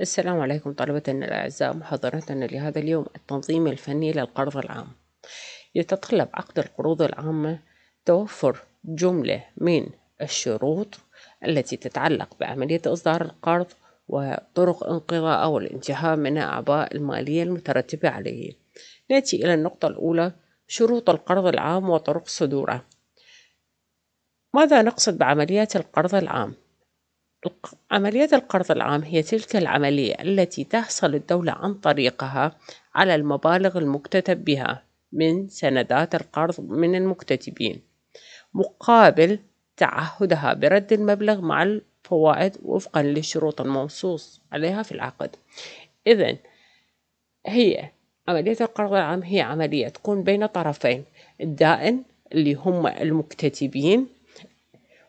السلام عليكم طلبتنا الأعزاء محاضرتنا لهذا اليوم التنظيم الفني للقرض العام يتطلب عقد القروض العامة توفر جملة من الشروط التي تتعلق بعملية إصدار القرض وطرق انقضاء والانتهاء من الأعباء المالية المترتبة عليه نأتي إلى النقطة الأولى شروط القرض العام وطرق صدوره ماذا نقصد بعملية القرض العام؟ عملية القرض العام هي تلك العملية التي تحصل الدولة عن طريقها على المبالغ المكتتب بها من سندات القرض من المكتتبين مقابل تعهدها برد المبلغ مع الفوائد وفقا للشروط المنصوص عليها في العقد إذا هي عملية القرض العام هي عملية تكون بين طرفين الدائن اللي هم المكتتبين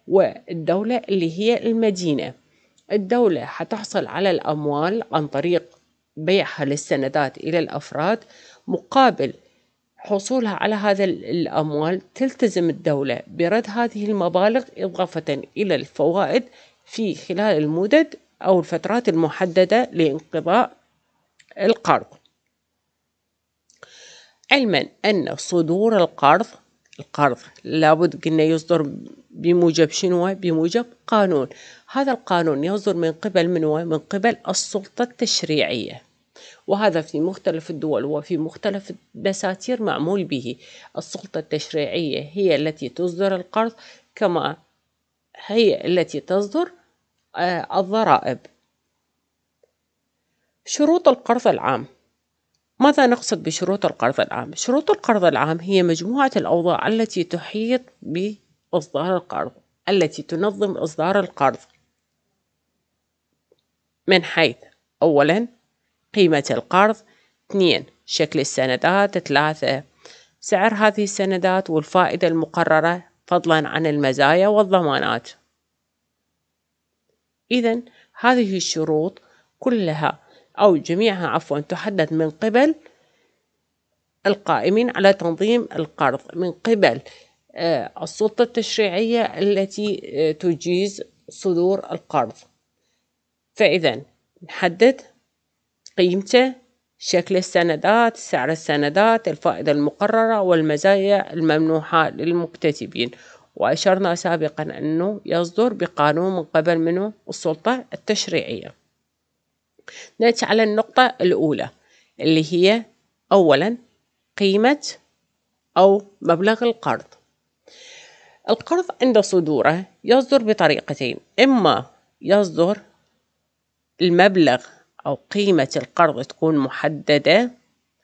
والدولة اللي هي المدينة الدولة حتحصل على الأموال عن طريق بيعها للسندات إلى الأفراد مقابل حصولها على هذا الأموال تلتزم الدولة برد هذه المبالغ إضافة إلى الفوائد في خلال المدد أو الفترات المحددة لانقضاء القرض علما أن صدور القرض القرض لابد قلنا يصدر بموجب شنو بموجب قانون هذا القانون يصدر من قبل منو من قبل السلطة التشريعية وهذا في مختلف الدول وفي مختلف الدساتير معمول به السلطة التشريعية هي التي تصدر القرض كما هي التي تصدر آه، الضرائب شروط القرض العام ماذا نقصد بشروط القرض العام؟ شروط القرض العام هي مجموعة الأوضاع التي تحيط بإصدار القرض التي تنظم إصدار القرض من حيث أولا قيمة القرض اثنين شكل السندات ثلاثة سعر هذه السندات والفائدة المقررة فضلا عن المزايا والضمانات إذا هذه الشروط كلها أو جميعها عفوا تحدد من قبل القائمين على تنظيم القرض من قبل آه، السلطة التشريعية التي آه، تجيز صدور القرض فإذا نحدد قيمته شكل السندات سعر السندات الفائدة المقررة والمزايا الممنوحة للمكتتبين وأشرنا سابقا أنه يصدر بقانون من قبل منه السلطة التشريعية نأتي على النقطة الأولى اللي هي أولا قيمة أو مبلغ القرض القرض عند صدوره يصدر بطريقتين إما يصدر المبلغ أو قيمة القرض تكون محددة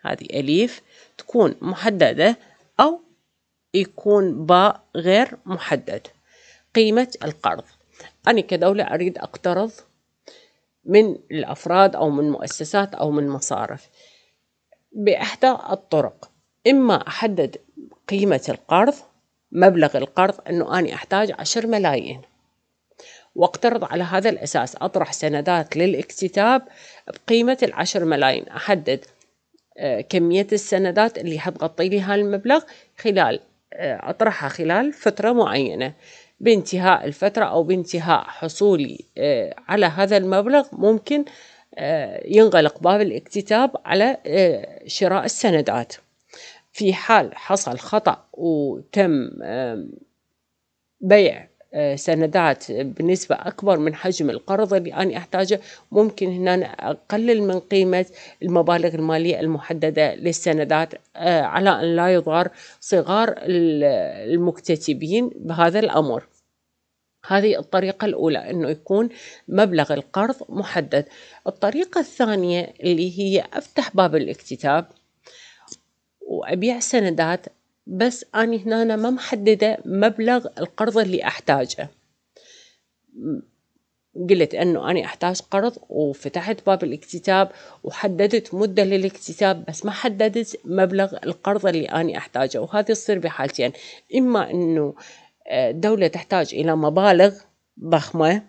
هذه أليف تكون محددة أو يكون باء غير محدد قيمة القرض أنا كدولة أريد أقترض من الأفراد أو من مؤسسات أو من مصارف بإحدى الطرق إما أحدد قيمة القرض مبلغ القرض أنه أنا أحتاج عشر ملايين واقترض على هذا الأساس أطرح سندات للاكتتاب بقيمة العشر ملايين أحدد آه، كمية السندات اللي حتغطي لي هالمبلغ خلال آه، أطرحها خلال فترة معينة بانتهاء الفترة أو بانتهاء حصولي آه، على هذا المبلغ ممكن آه، ينغلق باب الاكتتاب على آه، شراء السندات في حال حصل خطأ وتم بيع سندات بنسبة أكبر من حجم القرض اللي أنا أحتاجه ممكن هنا أقلل من قيمة المبالغ المالية المحددة للسندات على أن لا يضار صغار المكتتبين بهذا الأمر هذه الطريقة الأولى أنه يكون مبلغ القرض محدد الطريقة الثانية اللي هي أفتح باب الاكتتاب وأبيع سندات بس أنا هنا ما محددة مبلغ القرض اللي أحتاجه قلت أنه أنا أحتاج قرض وفتحت باب الاكتتاب وحددت مدة للاكتتاب بس ما حددت مبلغ القرض اللي أنا أحتاجه وهذا يصير بحالتين إما أنه الدولة تحتاج إلى مبالغ ضخمة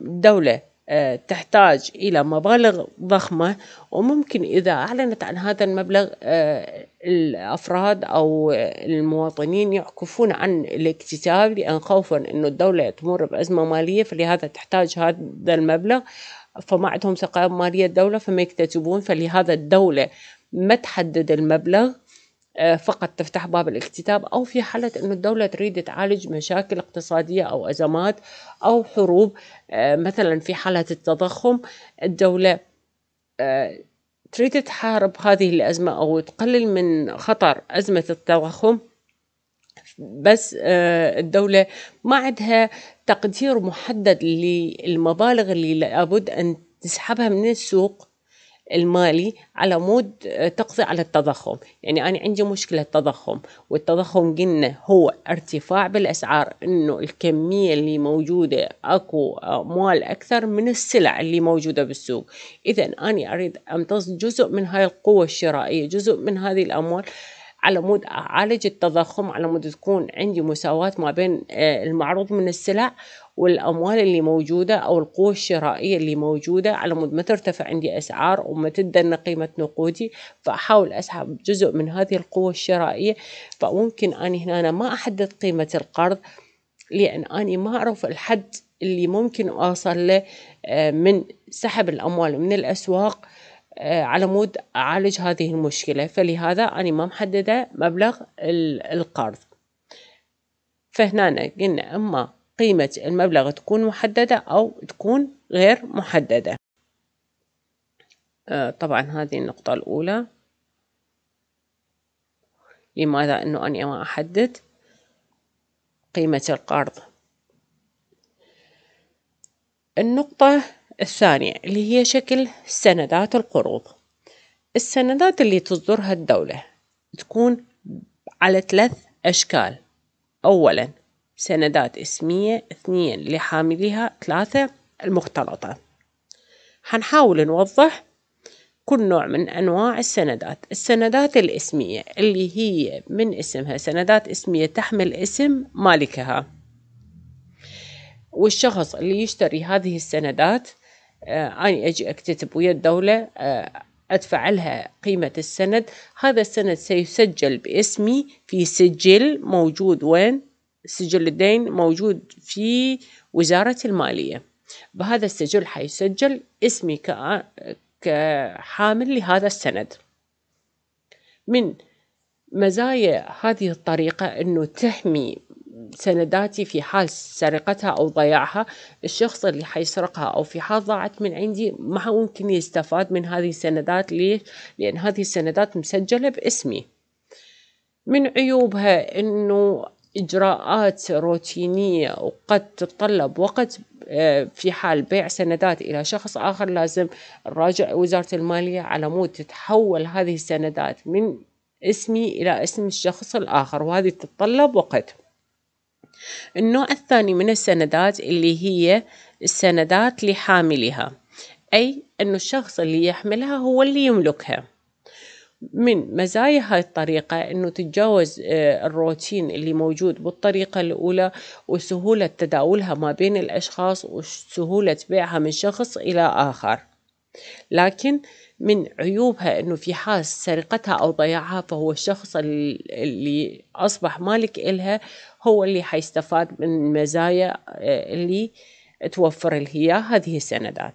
دولة آه، تحتاج إلى مبالغ ضخمة وممكن إذا أعلنت عن هذا المبلغ آه، الأفراد أو المواطنين يعكفون عن الاكتتاب لأن خوفا أن الدولة تمر بأزمة مالية فلهذا تحتاج هذا المبلغ فما عندهم ثقة مالية الدولة فما يكتتبون فلهذا الدولة ما تحدد المبلغ آه، فقط تفتح باب الاكتتاب أو في حالة أن الدولة تريد تعالج مشاكل اقتصادية أو أزمات أو حروب آه، مثلا في حالة التضخم الدولة آه، تريد تحارب هذه الأزمة أو تقلل من خطر أزمة التضخم بس الدولة ما عندها تقدير محدد للمبالغ اللي لابد أن تسحبها من السوق المالي على مود آه، تقضي على التضخم يعني أنا عندي مشكلة تضخم والتضخم قلنا هو ارتفاع بالأسعار إنه الكمية اللي موجودة أكو أموال آه، أكثر من السلع اللي موجودة بالسوق إذا أنا أريد أمتص جزء من هاي القوة الشرائية جزء من هذه الأموال على مود أعالج التضخم على مود تكون عندي مساواة ما بين آه، المعروض من السلع والأموال اللي موجودة أو القوة الشرائية اللي موجودة على مود ما ترتفع عندي أسعار وما تدن قيمة نقودي فأحاول أسحب جزء من هذه القوة الشرائية فممكن أني هنا ما أحدد قيمة القرض لأن أني ما أعرف الحد اللي ممكن أوصل له آه، من سحب الأموال من الأسواق آه، على مود أعالج هذه المشكلة فلهذا أنا ما محددة مبلغ القرض فهنا قلنا إما قيمة المبلغ تكون محددة أو تكون غير محددة آه، طبعا هذه النقطة الأولى لماذا أنه أنا ما أحدد قيمة القرض النقطة الثانية اللي هي شكل سندات القروض السندات اللي تصدرها الدولة تكون على ثلاث أشكال أولا سندات اسمية اثنين لحاملها ثلاثة المختلطة هنحاول نوضح كل نوع من أنواع السندات السندات الاسمية اللي هي من اسمها سندات اسمية تحمل اسم مالكها والشخص اللي يشتري هذه السندات آه، أني أجي أكتتب ويا الدولة آه، أدفع لها قيمة السند هذا السند سيسجل باسمي في سجل موجود وين سجل الدين موجود في وزارة المالية بهذا السجل حيسجل اسمي آه، كحامل لهذا السند من مزايا هذه الطريقة أنه تحمي سنداتي في حال سرقتها أو ضياعها الشخص اللي حيسرقها أو في حال ضاعت من عندي ما ممكن يستفاد من هذه السندات ليش؟ لأن هذه السندات مسجلة باسمي من عيوبها أنه إجراءات روتينية وقد تتطلب وقت آه، في حال بيع سندات إلى شخص آخر لازم نراجع وزارة المالية على مود تتحول هذه السندات من اسمي إلى اسم الشخص الآخر وهذه تتطلب وقت النوع الثاني من السندات اللي هي السندات لحاملها أي أن الشخص اللي يحملها هو اللي يملكها من مزايا هاي الطريقة أنه تتجاوز آه، الروتين اللي موجود بالطريقة الأولى وسهولة تداولها ما بين الأشخاص وسهولة بيعها من شخص إلى آخر لكن من عيوبها انه في حال سرقتها او ضياعها فهو الشخص اللي اصبح مالك الها هو اللي حيستفاد من المزايا آه، اللي توفر له هذه السندات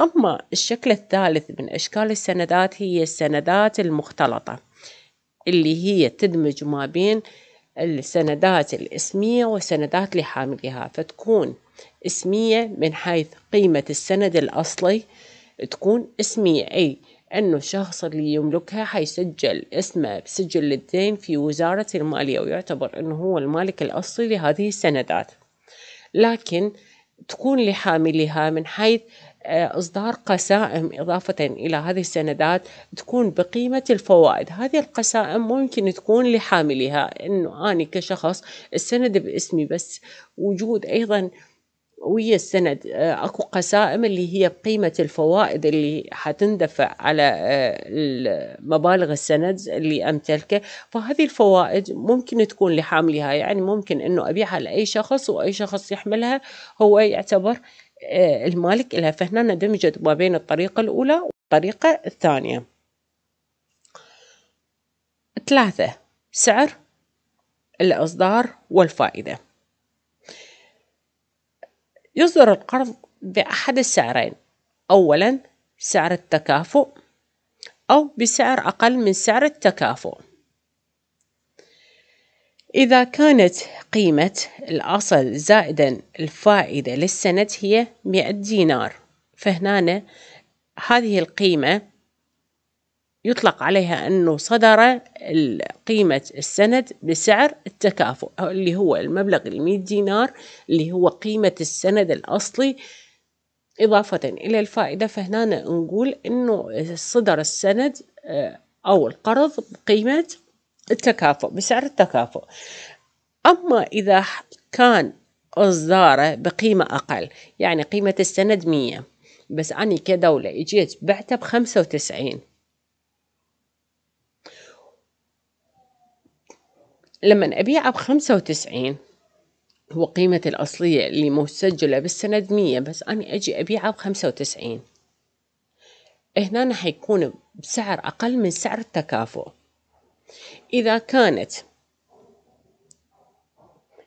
اما الشكل الثالث من اشكال السندات هي السندات المختلطة اللي هي تدمج ما بين السندات الاسمية والسندات لحاملها فتكون اسمية من حيث قيمة السند الاصلي تكون اسمي أي أنه الشخص اللي يملكها حيسجل اسمه بسجل الدين في وزارة المالية ويعتبر أنه هو المالك الأصلي لهذه السندات لكن تكون لحاملها من حيث آه، إصدار قسائم إضافة إلى هذه السندات تكون بقيمة الفوائد هذه القسائم ممكن تكون لحاملها أنه أنا كشخص السند باسمي بس وجود أيضاً ويا السند آه، اكو قسائم اللي هي قيمة الفوائد اللي حتندفع على آه، مبالغ السند اللي امتلكه فهذه الفوائد ممكن تكون لحاملها يعني ممكن انه ابيعها لاي شخص واي شخص يحملها هو يعتبر آه، المالك لها فهنا دمجت ما بين الطريقة الأولى والطريقة الثانية ثلاثة سعر الإصدار والفائدة يصدر القرض بأحد السعرين أولا سعر التكافؤ أو بسعر أقل من سعر التكافؤ إذا كانت قيمة الأصل زائدا الفائدة للسند هي 100 دينار فهنا هذه القيمة يطلق عليها أنه صدر قيمة السند بسعر التكافؤ اللي هو المبلغ المئة دينار اللي هو قيمة السند الأصلي إضافة إلى الفائدة فهنا نقول أنه صدر السند آه، أو القرض بقيمة التكافؤ بسعر التكافؤ أما إذا كان إصداره بقيمة أقل يعني قيمة السند مية بس أنا كدولة إجيت بعته بخمسة وتسعين لما أبيعه بخمسة وتسعين هو قيمة الأصلية اللي مسجلة بالسند مية بس أنا أجي أبيعه بخمسة وتسعين هنا حيكون بسعر أقل من سعر التكافؤ إذا كانت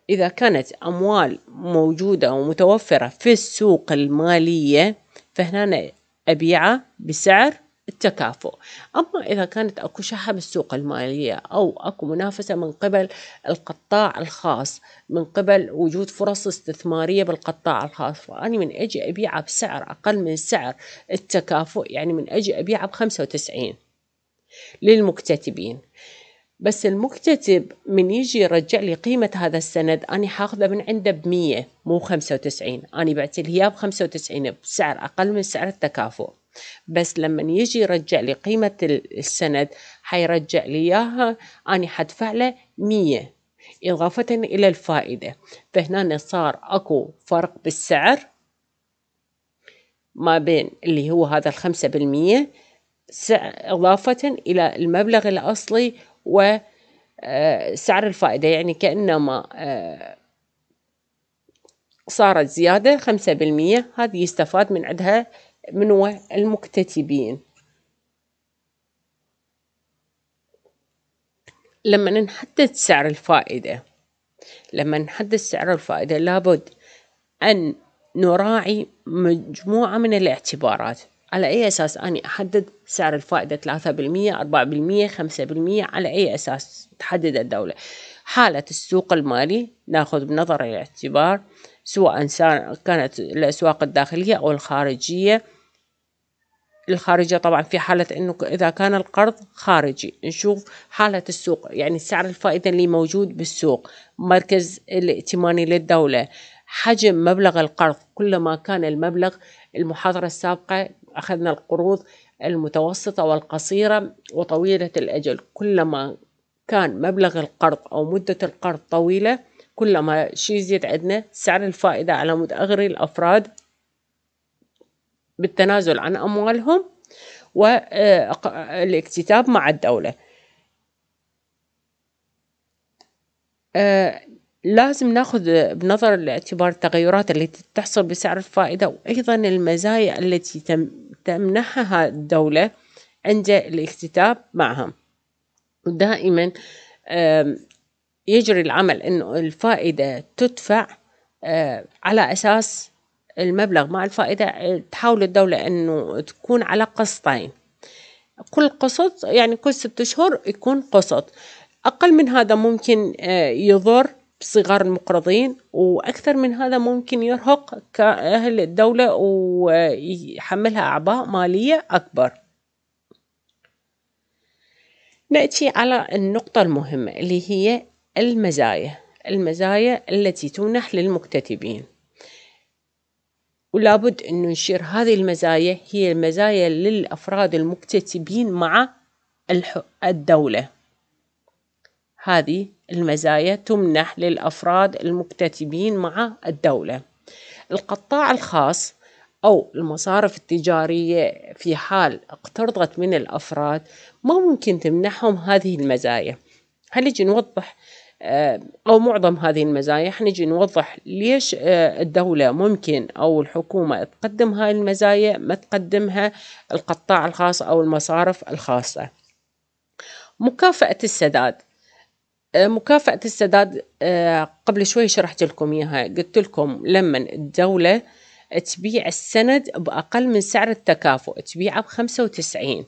إذا كانت أموال موجودة ومتوفرة في السوق المالية فهنا أبيعه بسعر التكافؤ أما إذا كانت أكو شحة بالسوق المالية أو أكو منافسة من قبل القطاع الخاص من قبل وجود فرص استثمارية بالقطاع الخاص فأني من أجي أبيعه بسعر أقل من سعر التكافؤ يعني من أجي أبيعه بخمسة وتسعين للمكتتبين بس المكتتب من يجي يرجع لي قيمة هذا السند أنا حاخذه من عنده بمية مو خمسة وتسعين أنا بعت لي إياه بخمسة وتسعين بسعر أقل من سعر التكافؤ بس لما يجي يرجع لي قيمة السند حيرجع لي إياها أنا حدفع له مية إضافة إلى الفائدة فهنا صار أكو فرق بالسعر ما بين اللي هو هذا الخمسة بالمية إضافة إلى المبلغ الأصلي و آه، سعر الفائدة يعني كأنما آه، صارت زيادة خمسة بالمية هذه يستفاد من عندها منو المكتتبين لما نحدد سعر الفائدة لما نحدد سعر الفائدة لابد أن نراعي مجموعة من الاعتبارات على أي أساس أني أحدد سعر الفائدة 3% 4% 5% على أي أساس تحدد الدولة حالة السوق المالي ناخذ بنظر الاعتبار سواء كانت الأسواق الداخلية أو الخارجية الخارجية طبعا في حالة أنه إذا كان القرض خارجي نشوف حالة السوق يعني سعر الفائدة اللي موجود بالسوق مركز الائتماني للدولة حجم مبلغ القرض كلما كان المبلغ المحاضرة السابقة أخذنا القروض المتوسطة والقصيرة وطويلة الأجل كلما كان مبلغ القرض أو مدة القرض طويلة كلما شيء يزيد عندنا سعر الفائدة على مد أغري الأفراد بالتنازل عن أموالهم والاكتتاب آه، مع الدولة آه، لازم ناخذ بنظر الاعتبار التغيرات التي تحصل بسعر الفائدة وأيضا المزايا التي تمنحها الدولة عند الاكتتاب معها ودائما يجري العمل أنه الفائدة تدفع آه، على أساس المبلغ مع الفائدة آه، تحاول الدولة أنه تكون على قسطين كل قسط يعني كل ست شهور يكون قسط أقل من هذا ممكن آه، يضر صغار المقرضين وأكثر من هذا ممكن يرهق كأهل الدولة ويحملها أعباء مالية أكبر نأتي على النقطة المهمة اللي هي المزايا المزايا التي تمنح للمكتتبين ولابد أنه نشير هذه المزايا هي المزايا للأفراد المكتتبين مع الدولة هذه المزايا تمنح للأفراد المكتتبين مع الدولة القطاع الخاص أو المصارف التجارية في حال اقترضت من الأفراد ما ممكن تمنحهم هذه المزايا هل نوضح آه، أو معظم هذه المزايا حنجي نوضح ليش آه، الدولة ممكن أو الحكومة تقدم هاي المزايا ما تقدمها القطاع الخاص أو المصارف الخاصة مكافأة السداد آه، مكافأة السداد قبل شوي شرحت لكم إياها قلت لكم لما الدولة تبيع السند بأقل من سعر التكافؤ تبيعه بخمسة وتسعين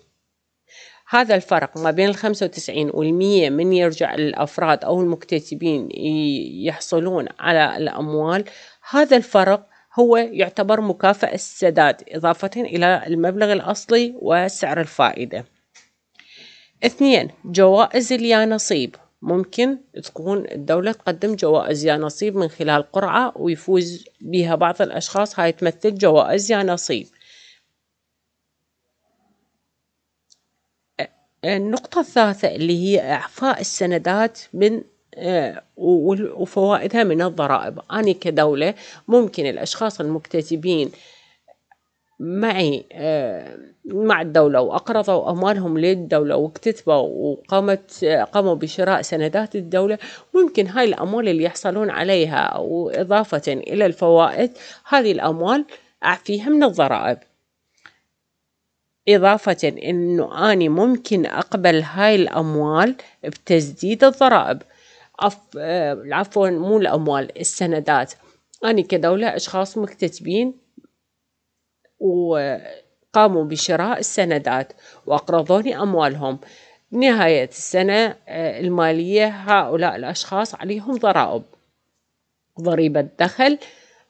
هذا الفرق ما بين الخمسة وتسعين 100 من يرجع للأفراد أو المكتسبين يحصلون على الأموال هذا الفرق هو يعتبر مكافأة السداد إضافة إلى المبلغ الأصلي وسعر الفائدة اثنين جوائز اليانصيب ممكن تكون الدولة تقدم جوائز يا نصيب من خلال قرعة ويفوز بها بعض الأشخاص هاي تمثل جوائز يا نصيب آه، النقطة الثالثة اللي هي إعفاء السندات من آه، وفوائدها من الضرائب أنا كدولة ممكن الأشخاص المكتتبين معي آه، مع الدولة وأقرضوا أموالهم للدولة واكتتبوا وقامت قاموا بشراء سندات الدولة ممكن هاي الأموال اللي يحصلون عليها وإضافة إلى الفوائد هذه الأموال أعفيها من الضرائب إضافة إنه أني ممكن أقبل هاي الأموال بتسديد الضرائب عفوا مو الأموال السندات أني كدولة أشخاص مكتتبين وقاموا بشراء السندات وأقرضوني أموالهم نهاية السنة آه، المالية هؤلاء الأشخاص عليهم ضرائب ضريبة دخل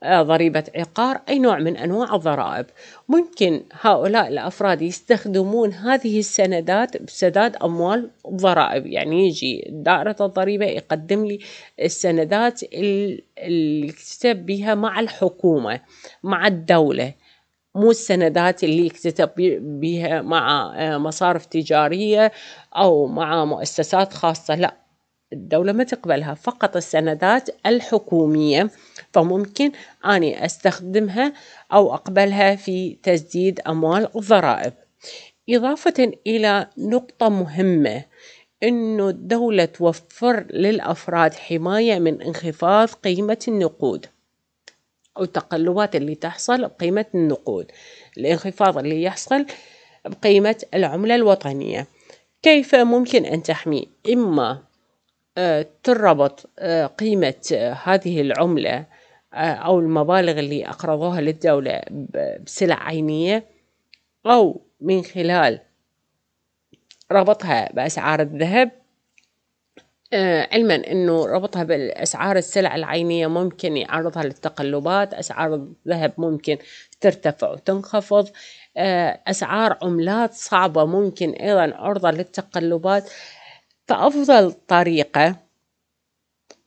آه، ضريبة عقار أي نوع من أنواع الضرائب ممكن هؤلاء الأفراد يستخدمون هذه السندات بسداد أموال الضرائب يعني يجي دائرة الضريبة يقدم لي السندات اللي يكتب بها مع الحكومة مع الدولة مو السندات اللي اكتتب بها مع آه، مصارف تجارية أو مع مؤسسات خاصة لا الدولة ما تقبلها فقط السندات الحكومية فممكن أني أستخدمها أو أقبلها في تسديد أموال الضرائب إضافة إلى نقطة مهمة إنه الدولة توفر للأفراد حماية من انخفاض قيمة النقود أو التقلبات اللي تحصل بقيمة النقود الانخفاض اللي يحصل بقيمة العملة الوطنية كيف ممكن أن تحمي إما آه، تربط آه، قيمة آه، هذه العملة أو المبالغ اللي أقرضوها للدولة بسلع عينية أو من خلال ربطها بأسعار الذهب آه، علما أنه ربطها بأسعار السلع العينية ممكن يعرضها للتقلبات أسعار الذهب ممكن ترتفع وتنخفض آه، أسعار عملات صعبة ممكن أيضا عرضة للتقلبات فأفضل طريقة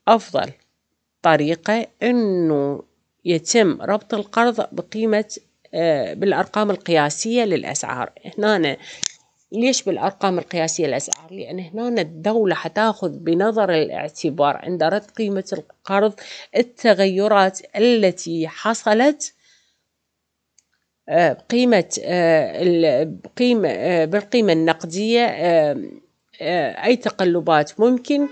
أفضل طريقة أنه يتم ربط القرض بقيمة آه، بالأرقام القياسية للأسعار هنا ليش بالأرقام القياسية للأسعار لأن هنا الدولة حتاخذ بنظر الاعتبار عند رد قيمة القرض التغيرات التي حصلت قيمة آه، بقيمة آه، بالقيمة النقدية أي تقلبات ممكن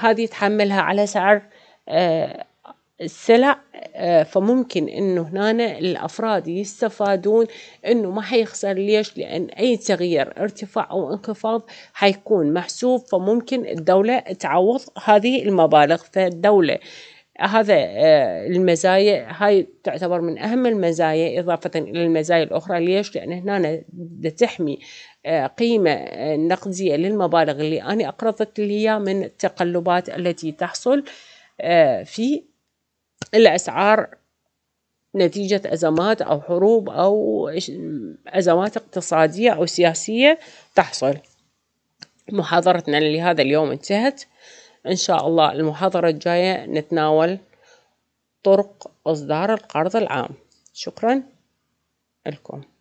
هذه تحملها على سعر آه، السلع آه، فممكن انه هنا الافراد يستفادون انه ما حيخسر ليش لان اي تغيير ارتفاع او انخفاض حيكون محسوب فممكن الدولة تعوض هذه المبالغ فالدولة هذا آه، المزايا هاي تعتبر من أهم المزايا إضافة إلى المزايا الأخرى ليش؟ لأن هنا تحمي قيمة نقدية للمبالغ اللي أنا أقرضت اللي هي من التقلبات التي تحصل آه، في الأسعار نتيجة أزمات أو حروب أو أزمات اقتصادية أو سياسية تحصل محاضرتنا لهذا اليوم انتهت إن شاء الله المحاضرة الجاية نتناول طرق إصدار القرض العام شكرا لكم